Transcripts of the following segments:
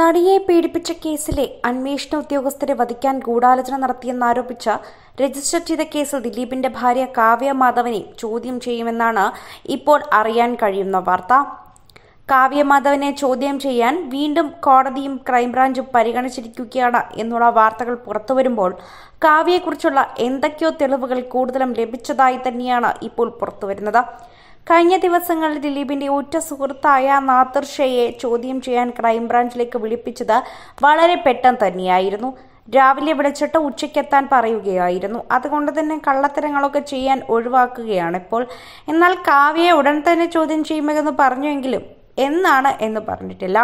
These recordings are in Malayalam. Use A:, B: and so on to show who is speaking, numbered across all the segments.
A: നടിയെ പീഡിപ്പിച്ച കേസിലെ അന്വേഷണ ഉദ്യോഗസ്ഥരെ വധിക്കാൻ ഗൂഢാലോചന നടത്തിയെന്നാരോപിച്ച രജിസ്റ്റർ ചെയ്ത കേസിൽ ദിലീപിന്റെ ഭാര്യ കാവ്യ മാധവനെ ചോദ്യം ചെയ്യുമെന്നാണ് ഇപ്പോൾ അറിയാൻ കഴിയുന്ന വാർത്ത കാവ്യ മാധവനെ ചോദ്യം ചെയ്യാൻ വീണ്ടും കോടതിയും ക്രൈംബ്രാഞ്ചും പരിഗണിച്ചിരിക്കുകയാണ് എന്നുള്ള വാർത്തകൾ പുറത്തുവരുമ്പോൾ കാവ്യയെക്കുറിച്ചുള്ള എന്തൊക്കെയോ തെളിവുകൾ കൂടുതലും ലഭിച്ചതായി തന്നെയാണ് ഇപ്പോൾ പുറത്തുവരുന്നത് കഴിഞ്ഞ ദിവസങ്ങളിൽ ദിലീപിന്റെ ഉറ്റ സുഹൃത്തായ നാത്തർ ചോദ്യം ചെയ്യാൻ ക്രൈംബ്രാഞ്ചിലേക്ക് വിളിപ്പിച്ചത് വളരെ പെട്ടെന്ന് തന്നെയായിരുന്നു രാവിലെ വിളിച്ചിട്ട് ഉച്ചയ്ക്കെത്താൻ പറയുകയായിരുന്നു അതുകൊണ്ട് തന്നെ കള്ളത്തരങ്ങളൊക്കെ ചെയ്യാൻ ഒഴിവാക്കുകയാണ് ഇപ്പോൾ എന്നാൽ കാവ്യയെ ഉടൻ തന്നെ ചോദ്യം ചെയ്യുമെന്ന് പറഞ്ഞുവെങ്കിലും എന്നാണ് എന്ന് പറഞ്ഞിട്ടില്ല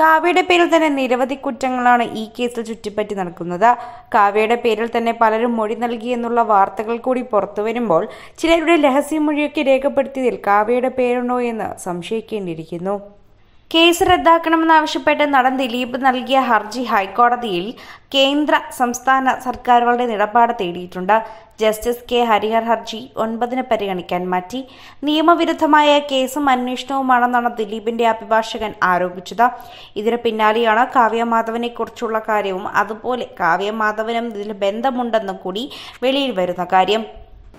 A: കാവ്യയുടെ പേരിൽ തന്നെ നിരവധി കുറ്റങ്ങളാണ് ഈ കേസിൽ ചുറ്റിപ്പറ്റി നടക്കുന്നത് കാവ്യയുടെ പേരിൽ തന്നെ പലരും മൊഴി നൽകി എന്നുള്ള വാർത്തകൾ കൂടി പുറത്തു വരുമ്പോൾ ചിലരുടെ രഹസ്യമൊഴിയൊക്കെ രേഖപ്പെടുത്തിയതിൽ കാവ്യയുടെ പേരുണ്ടോ എന്ന് സംശയിക്കേണ്ടിയിരിക്കുന്നു കേസ് റദ്ദാക്കണമെന്നാവശ്യപ്പെട്ട് നടൻ ദിലീപ് നൽകിയ ഹർജി ഹൈക്കോടതിയിൽ കേന്ദ്ര സംസ്ഥാന സർക്കാരുകളുടെ നിലപാട് തേടിയിട്ടുണ്ട് ജസ്റ്റിസ് കെ ഹരിഹർ ഹർജി ഒൻപതിന് പരിഗണിക്കാൻ മാറ്റി നിയമവിരുദ്ധമായ കേസും അന്വേഷണവുമാണെന്നാണ് ദിലീപിന്റെ അഭിഭാഷകൻ ആരോപിച്ചത് ഇതിന് പിന്നാലെയാണ് കുറിച്ചുള്ള കാര്യവും അതുപോലെ കാവ്യമാധവനും ഇതിൽ ബന്ധമുണ്ടെന്നും കൂടി വെളിയിൽ വരുന്ന കാര്യം